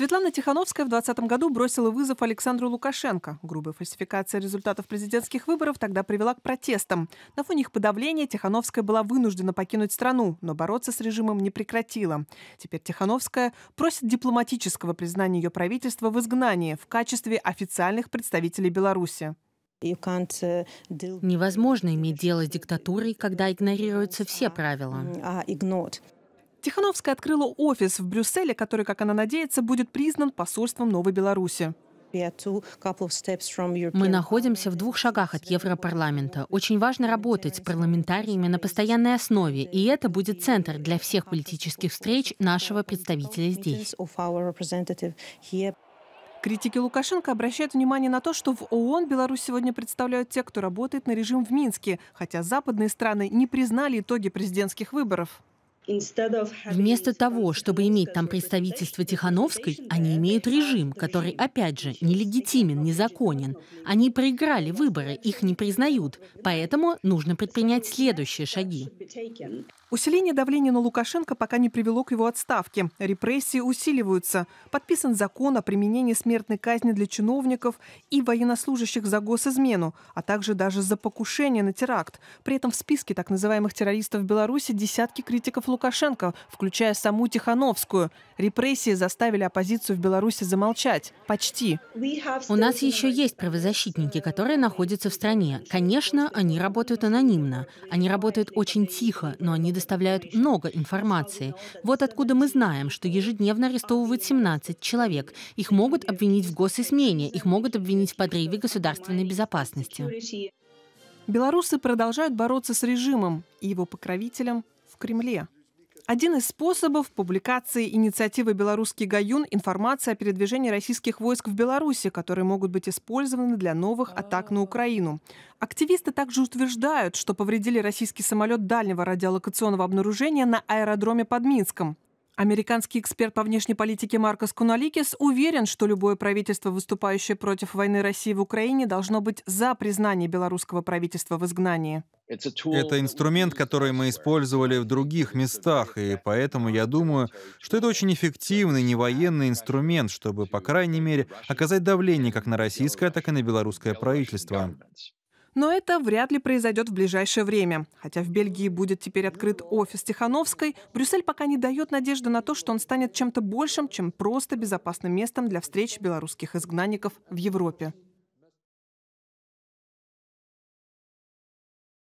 Светлана Тихановская в 2020 году бросила вызов Александру Лукашенко. Грубая фальсификация результатов президентских выборов тогда привела к протестам. На фоне их подавления Тихановская была вынуждена покинуть страну, но бороться с режимом не прекратила. Теперь Тихановская просит дипломатического признания ее правительства в изгнании в качестве официальных представителей Беларуси. Невозможно иметь дело с диктатурой, когда игнорируются все правила. Тихановская открыла офис в Брюсселе, который, как она надеется, будет признан посольством Новой Беларуси. Мы находимся в двух шагах от Европарламента. Очень важно работать с парламентариями на постоянной основе, и это будет центр для всех политических встреч нашего представителя здесь. Критики Лукашенко обращают внимание на то, что в ООН Беларусь сегодня представляют те, кто работает на режим в Минске, хотя западные страны не признали итоги президентских выборов. Вместо того, чтобы иметь там представительство Тихановской, они имеют режим, который, опять же, нелегитимен, незаконен. Они проиграли выборы, их не признают. Поэтому нужно предпринять следующие шаги. Усиление давления на Лукашенко пока не привело к его отставке. Репрессии усиливаются. Подписан закон о применении смертной казни для чиновников и военнослужащих за госизмену, а также даже за покушение на теракт. При этом в списке так называемых террористов в Беларуси десятки критиков Лукашенко Лукашенко, включая саму Тихановскую. Репрессии заставили оппозицию в Беларуси замолчать. Почти. У нас еще есть правозащитники, которые находятся в стране. Конечно, они работают анонимно. Они работают очень тихо, но они доставляют много информации. Вот откуда мы знаем, что ежедневно арестовывают 17 человек. Их могут обвинить в госизмене, их могут обвинить в подрыве государственной безопасности. Белорусы продолжают бороться с режимом и его покровителем в Кремле. Один из способов публикации инициативы «Белорусский Гаюн» – информация о передвижении российских войск в Беларуси, которые могут быть использованы для новых атак на Украину. Активисты также утверждают, что повредили российский самолет дальнего радиолокационного обнаружения на аэродроме под Минском. Американский эксперт по внешней политике Маркос Куналикис уверен, что любое правительство, выступающее против войны России в Украине, должно быть за признание белорусского правительства в изгнании. Это инструмент, который мы использовали в других местах, и поэтому я думаю, что это очень эффективный невоенный инструмент, чтобы, по крайней мере, оказать давление как на российское, так и на белорусское правительство. Но это вряд ли произойдет в ближайшее время. Хотя в Бельгии будет теперь открыт офис Тихановской, Брюссель пока не дает надежды на то, что он станет чем-то большим, чем просто безопасным местом для встреч белорусских изгнанников в Европе.